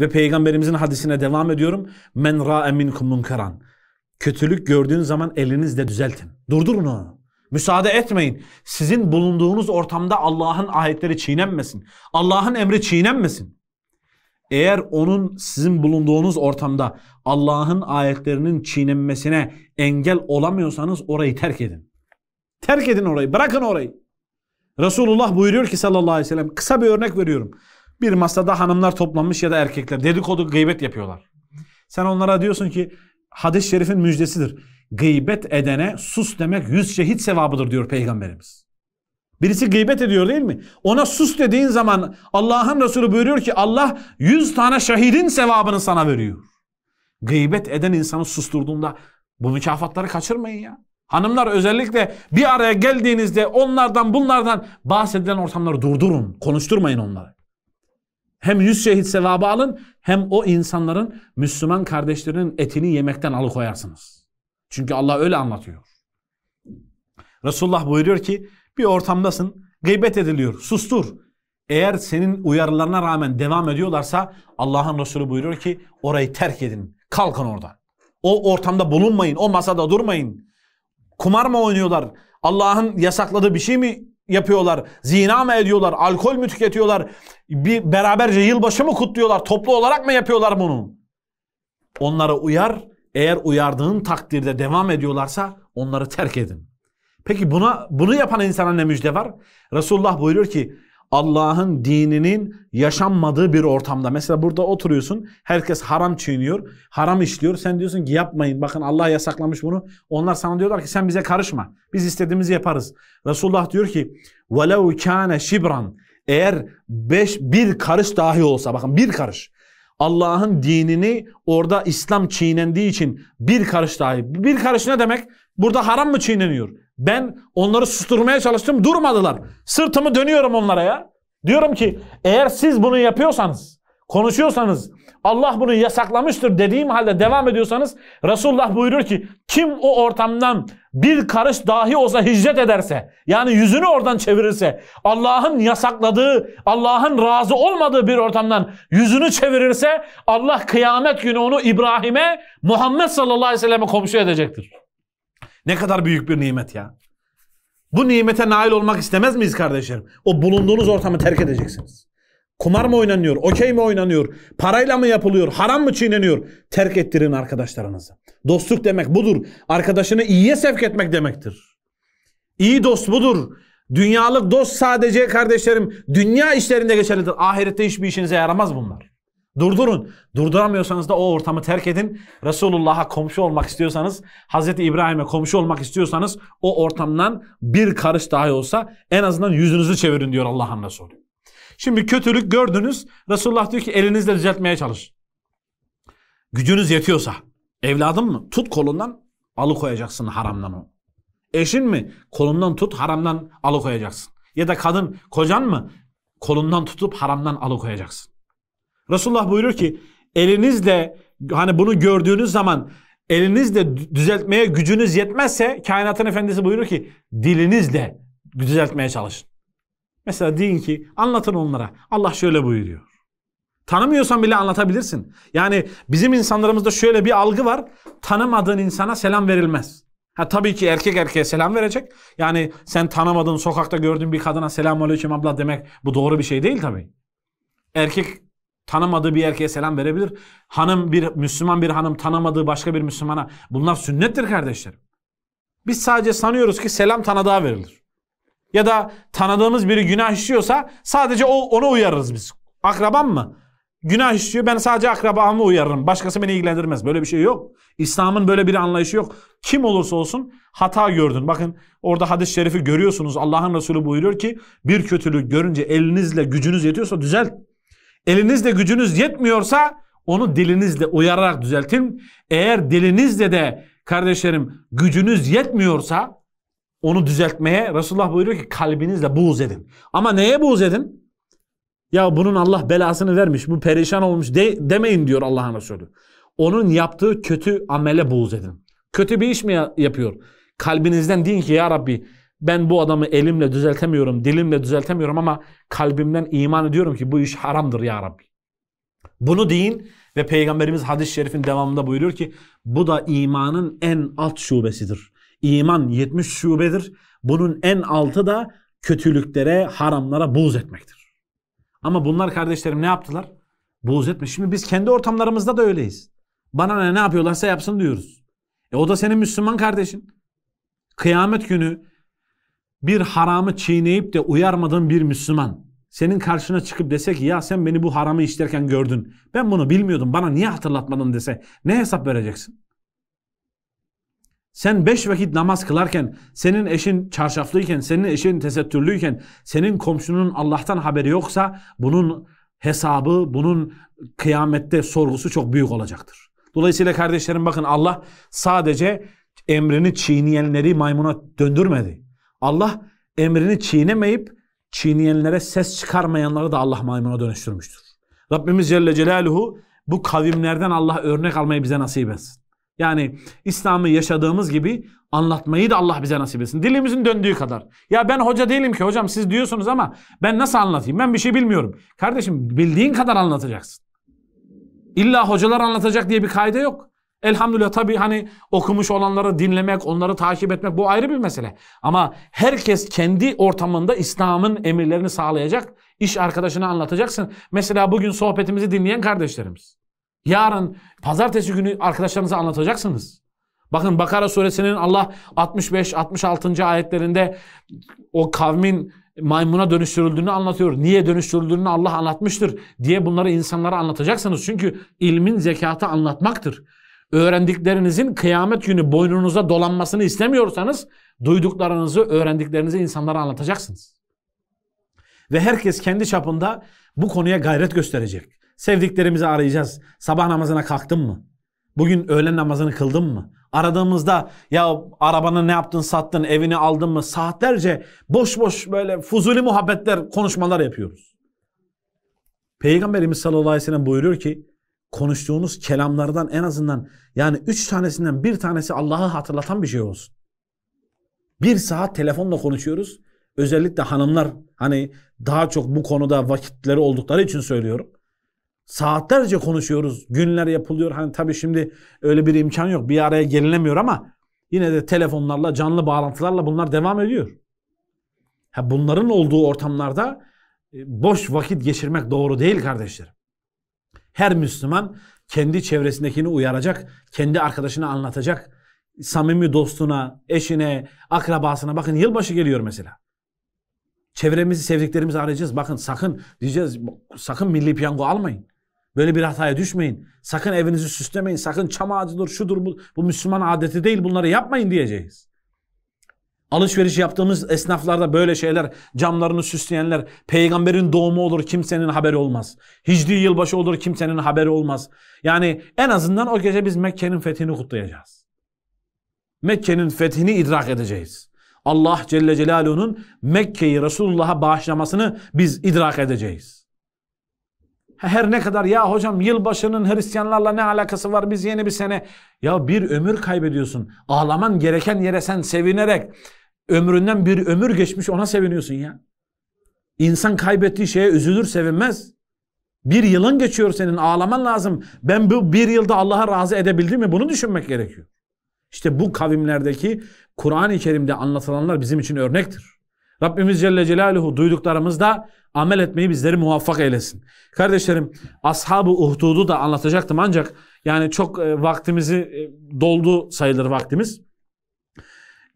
Ve peygamberimizin hadisine devam ediyorum. Men ra'e minkum munkaran. Kötülük gördüğün zaman elinizle düzeltin. Durdurun onu. Müsaade etmeyin. Sizin bulunduğunuz ortamda Allah'ın ayetleri çiğnenmesin. Allah'ın emri çiğnenmesin. Eğer onun sizin bulunduğunuz ortamda Allah'ın ayetlerinin çiğnenmesine engel olamıyorsanız orayı terk edin. Terk edin orayı. Bırakın orayı. Resulullah buyuruyor ki sallallahu aleyhi ve sellem kısa bir örnek veriyorum. Bir masada hanımlar toplanmış ya da erkekler dedikodu gıybet yapıyorlar. Sen onlara diyorsun ki hadis-i şerifin müjdesidir. Gıybet edene sus demek yüz şehit sevabıdır diyor peygamberimiz. Birisi gıybet ediyor değil mi? Ona sus dediğin zaman Allah'ın Resulü buyuruyor ki Allah yüz tane şehidin sevabını sana veriyor. Gıybet eden insanı susturduğunda bu mükafatları kaçırmayın ya. Hanımlar özellikle bir araya geldiğinizde onlardan bunlardan bahsedilen ortamları durdurun. Konuşturmayın onları. Hem yüz şehit sevabı alın hem o insanların Müslüman kardeşlerinin etini yemekten alıkoyarsınız. Çünkü Allah öyle anlatıyor. Resulullah buyuruyor ki bir ortamdasın gıybet ediliyor sustur. Eğer senin uyarılarına rağmen devam ediyorlarsa Allah'ın Resulü buyuruyor ki orayı terk edin kalkın oradan. O ortamda bulunmayın o masada durmayın. Kumar mı oynuyorlar? Allah'ın yasakladığı bir şey mi yapıyorlar? Zina mı ediyorlar? Alkol mü tüketiyorlar? Bir beraberce yılbaşı mı kutluyorlar? Toplu olarak mı yapıyorlar bunu? Onlara uyar. Eğer uyardığın takdirde devam ediyorlarsa onları terk edin. Peki buna bunu yapan insana ne müjde var? Resulullah buyuruyor ki Allah'ın dininin yaşanmadığı bir ortamda. Mesela burada oturuyorsun, herkes haram çiğniyor, haram işliyor. Sen diyorsun ki yapmayın, bakın Allah yasaklamış bunu. Onlar sana diyorlar ki sen bize karışma, biz istediğimizi yaparız. Resulullah diyor ki, وَلَوْ كَانَ شِبْرًا Eğer beş, bir karış dahi olsa, bakın bir karış. Allah'ın dinini orada İslam çiğnendiği için bir karış dahi. Bir karış ne demek? Burada haram mı çiğneniyor? Ben onları susturmaya çalıştım durmadılar. Sırtımı dönüyorum onlara ya. Diyorum ki eğer siz bunu yapıyorsanız, konuşuyorsanız, Allah bunu yasaklamıştır dediğim halde devam ediyorsanız Resulullah buyurur ki kim o ortamdan bir karış dahi olsa hicret ederse yani yüzünü oradan çevirirse Allah'ın yasakladığı Allah'ın razı olmadığı bir ortamdan yüzünü çevirirse Allah kıyamet günü onu İbrahim'e Muhammed sallallahu aleyhi ve selleme komşu edecektir. Ne kadar büyük bir nimet ya. Bu nimete nail olmak istemez miyiz kardeşlerim? O bulunduğunuz ortamı terk edeceksiniz. Kumar mı oynanıyor? Okey mi oynanıyor? Parayla mı yapılıyor? Haram mı çiğneniyor? Terk ettirin arkadaşlarınızı. Dostluk demek budur. Arkadaşını iyiye sevk etmek demektir. İyi dost budur. Dünyalık dost sadece kardeşlerim dünya işlerinde geçerlidir. Ahirette hiçbir işinize yaramaz bunlar. Durdurun. Durduramıyorsanız da o ortamı terk edin. Resulullah'a komşu olmak istiyorsanız, Hz. İbrahim'e komşu olmak istiyorsanız o ortamdan bir karış dahi olsa en azından yüzünüzü çevirin diyor Allah'ın Resulü. Şimdi kötülük gördünüz. Resulullah diyor ki elinizle düzeltmeye çalış. Gücünüz yetiyorsa evladım mı? Tut kolundan alıkoyacaksın haramdan onu. Eşin mi? Kolundan tut haramdan alıkoyacaksın. Ya da kadın kocan mı? Kolundan tutup haramdan alıkoyacaksın. Resulullah buyurur ki elinizle hani bunu gördüğünüz zaman elinizle düzeltmeye gücünüz yetmezse kainatın efendisi buyurur ki dilinizle düzeltmeye çalışın. Mesela deyin ki anlatın onlara Allah şöyle buyuruyor. Tanımıyorsan bile anlatabilirsin. Yani bizim insanlarımızda şöyle bir algı var. Tanımadığın insana selam verilmez. Ha tabii ki erkek erkeğe selam verecek. Yani sen tanımadığın sokakta gördüğün bir kadına selam aleyküm abla demek bu doğru bir şey değil tabii. Erkek Tanımadığı bir erkeğe selam verebilir. Hanım bir Müslüman bir hanım tanımadığı başka bir Müslümana. Bunlar sünnettir kardeşlerim. Biz sadece sanıyoruz ki selam tanıdığa verilir. Ya da tanıdığımız biri günah işliyorsa sadece o, onu uyarırız biz. Akrabam mı? Günah işliyor ben sadece akrabamı uyarırım. Başkası beni ilgilendirmez. Böyle bir şey yok. İslam'ın böyle bir anlayışı yok. Kim olursa olsun hata gördün. Bakın orada hadis-i şerifi görüyorsunuz. Allah'ın Resulü buyuruyor ki bir kötülük görünce elinizle gücünüz yetiyorsa düzelt. Elinizle gücünüz yetmiyorsa onu dilinizle uyararak düzeltin. Eğer dilinizle de kardeşlerim gücünüz yetmiyorsa onu düzeltmeye Resulullah buyuruyor ki kalbinizle buğz edin. Ama neye buğz edin? Ya bunun Allah belasını vermiş, bu perişan olmuş de, demeyin diyor Allah'ın Resulü. Onun yaptığı kötü amele buğz edin. Kötü bir iş mi yapıyor? Kalbinizden deyin ki ya Rabbi ben bu adamı elimle düzeltemiyorum, dilimle düzeltemiyorum ama kalbimden iman ediyorum ki bu iş haramdır ya Rabbi. Bunu deyin ve Peygamberimiz hadis-i şerifin devamında buyuruyor ki bu da imanın en alt şubesidir. İman 70 şubedir. Bunun en altı da kötülüklere, haramlara buğz etmektir. Ama bunlar kardeşlerim ne yaptılar? Buğz etme. Şimdi biz kendi ortamlarımızda da öyleyiz. Bana ne, ne yapıyorlarsa yapsın diyoruz. E o da senin Müslüman kardeşin. Kıyamet günü bir haramı çiğneyip de uyarmadığın bir Müslüman senin karşına çıkıp dese ki ya sen beni bu haramı işlerken gördün. Ben bunu bilmiyordum. Bana niye hatırlatmadın dese ne hesap vereceksin? Sen beş vakit namaz kılarken, senin eşin çarşaflıyken, senin eşin tesettürlüyken, senin komşunun Allah'tan haberi yoksa bunun hesabı, bunun kıyamette sorgusu çok büyük olacaktır. Dolayısıyla kardeşlerim bakın Allah sadece emrini çiğneyenleri maymuna döndürmedi. Allah emrini çiğnemeyip çiğneyenlere ses çıkarmayanları da Allah maymuna dönüştürmüştür. Rabbimiz Celle Celaluhu bu kavimlerden Allah örnek almayı bize nasip etsin. Yani İslam'ı yaşadığımız gibi anlatmayı da Allah bize nasip etsin. Dilimizin döndüğü kadar. Ya ben hoca değilim ki hocam siz diyorsunuz ama ben nasıl anlatayım? Ben bir şey bilmiyorum. Kardeşim bildiğin kadar anlatacaksın. İlla hocalar anlatacak diye bir kaide yok. Elhamdülillah tabii hani okumuş olanları dinlemek, onları takip etmek bu ayrı bir mesele. Ama herkes kendi ortamında İslam'ın emirlerini sağlayacak, iş arkadaşına anlatacaksın. Mesela bugün sohbetimizi dinleyen kardeşlerimiz. Yarın pazartesi günü arkadaşlarınıza anlatacaksınız. Bakın Bakara suresinin Allah 65-66. ayetlerinde o kavmin maymuna dönüştürüldüğünü anlatıyor. Niye dönüştürüldüğünü Allah anlatmıştır diye bunları insanlara anlatacaksınız. Çünkü ilmin zekatı anlatmaktır öğrendiklerinizin kıyamet günü boynunuza dolanmasını istemiyorsanız duyduklarınızı, öğrendiklerinizi insanlara anlatacaksınız. Ve herkes kendi çapında bu konuya gayret gösterecek. Sevdiklerimizi arayacağız. Sabah namazına kalktın mı? Bugün öğlen namazını kıldın mı? Aradığımızda ya arabanı ne yaptın sattın, evini aldın mı? Saatlerce boş boş böyle fuzuli muhabbetler, konuşmalar yapıyoruz. Peygamberimiz sallallahu aleyhi ve sellem buyuruyor ki konuştuğunuz kelamlardan en azından yani üç tanesinden bir tanesi Allah'ı hatırlatan bir şey olsun. Bir saat telefonla konuşuyoruz. Özellikle hanımlar hani daha çok bu konuda vakitleri oldukları için söylüyorum. Saatlerce konuşuyoruz. Günler yapılıyor. Hani tabii şimdi öyle bir imkan yok. Bir araya gelinemiyor ama yine de telefonlarla, canlı bağlantılarla bunlar devam ediyor. Ha bunların olduğu ortamlarda e, boş vakit geçirmek doğru değil kardeşlerim. Her Müslüman kendi çevresindekini uyaracak, kendi arkadaşını anlatacak. Samimi dostuna, eşine, akrabasına. Bakın yılbaşı geliyor mesela. Çevremizi, sevdiklerimizi arayacağız. Bakın sakın diyeceğiz, sakın milli piyango almayın. Böyle bir hataya düşmeyin. Sakın evinizi süslemeyin. Sakın çam ağacıdır, şudur, bu, bu Müslüman adeti değil bunları yapmayın diyeceğiz. Alışveriş yaptığımız esnaflarda böyle şeyler, camlarını süsleyenler, peygamberin doğumu olur kimsenin haberi olmaz. Hicri yılbaşı olur kimsenin haberi olmaz. Yani en azından o gece biz Mekke'nin fethini kutlayacağız. Mekke'nin fethini idrak edeceğiz. Allah Celle Celaluhu'nun Mekke'yi Resulullah'a bağışlamasını biz idrak edeceğiz. Her ne kadar ya hocam yılbaşının Hristiyanlarla ne alakası var biz yeni bir sene. Ya bir ömür kaybediyorsun. Ağlaman gereken yere sen sevinerek Ömründen bir ömür geçmiş ona seviniyorsun ya. İnsan kaybettiği şeye üzülür sevinmez. Bir yılın geçiyor senin ağlaman lazım. Ben bu bir yılda Allah'a razı edebildim mi bunu düşünmek gerekiyor. İşte bu kavimlerdeki Kur'an-ı Kerim'de anlatılanlar bizim için örnektir. Rabbimiz Celle Celaluhu duyduklarımızda amel etmeyi bizleri muvaffak eylesin. Kardeşlerim Ashab-ı Uhdud'u da anlatacaktım ancak yani çok e, vaktimizi e, doldu sayılır vaktimiz.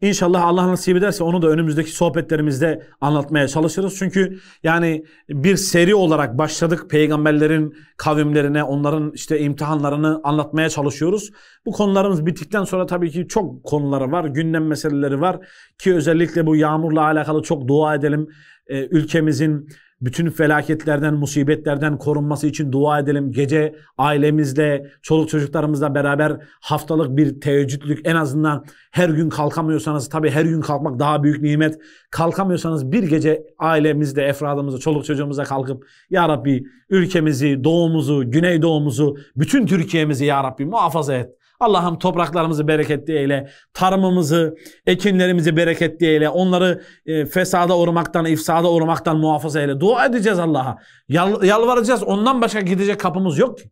İnşallah Allah nasip ederse onu da önümüzdeki sohbetlerimizde anlatmaya çalışırız. Çünkü yani bir seri olarak başladık peygamberlerin kavimlerine, onların işte imtihanlarını anlatmaya çalışıyoruz. Bu konularımız bittikten sonra tabii ki çok konuları var, gündem meseleleri var ki özellikle bu yağmurla alakalı çok dua edelim. Ee, ülkemizin bütün felaketlerden, musibetlerden korunması için dua edelim. Gece ailemizle, çoluk çocuklarımızla beraber haftalık bir teheccüdlük en azından her gün kalkamıyorsanız tabii her gün kalkmak daha büyük nimet. Kalkamıyorsanız bir gece ailemizle, efradımızla, çoluk çocuğumuzla kalkıp Ya Rabbi ülkemizi, doğumuzu, güneydoğumuzu, bütün Türkiye'mizi Ya Rabbi muhafaza et. Allah'ım topraklarımızı bereketli eyle. Tarımımızı, ekinlerimizi bereketli eyle. Onları e, fesada uğramaktan, ifsada uğramaktan muhafaza eyle. Dua edeceğiz Allah'a. Yal, yalvaracağız. Ondan başka gidecek kapımız yok ki.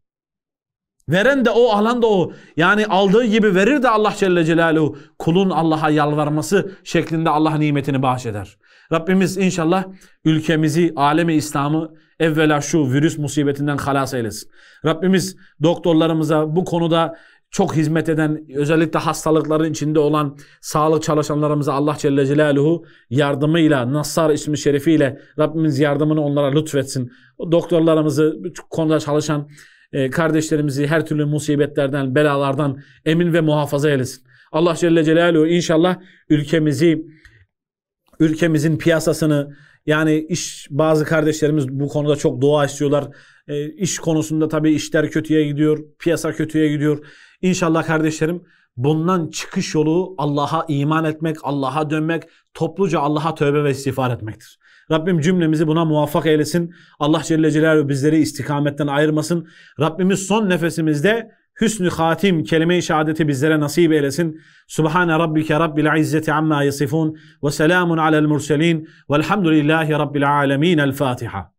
Veren de o, alan da o. Yani aldığı gibi verir de Allah Celle Celaluhu. Kulun Allah'a yalvarması şeklinde Allah nimetini bahşeder. Rabbimiz inşallah ülkemizi, alemi İslam'ı evvela şu virüs musibetinden halas eylesin. Rabbimiz doktorlarımıza bu konuda çok hizmet eden, özellikle hastalıkların içinde olan sağlık çalışanlarımıza Allah Celle Celaluhu yardımıyla, Nassar ismi şerifiyle Rabbimiz yardımını onlara lütfetsin. doktorlarımızı, konuda çalışan e, kardeşlerimizi her türlü musibetlerden, belalardan emin ve muhafaza eylesin. Allah Celle Celaluhu inşallah ülkemizi, ülkemizin piyasasını, yani iş bazı kardeşlerimiz bu konuda çok dua istiyorlar. E, iş konusunda tabii işler kötüye gidiyor. Piyasa kötüye gidiyor. İnşallah kardeşlerim bundan çıkış yolu Allah'a iman etmek, Allah'a dönmek, topluca Allah'a tövbe ve istiğfar etmektir. Rabbim cümlemizi buna muvaffak eylesin. Allah Celle Celaluhu bizleri istikametten ayırmasın. Rabbimiz son nefesimizde hüsnü hatim kelime-i şehadeti bizlere nasip eylesin. Subhane rabbike rabbil izzeti amma yasifun ve selamun alel murselin velhamdülillahi rabbil alemin. El Fatiha.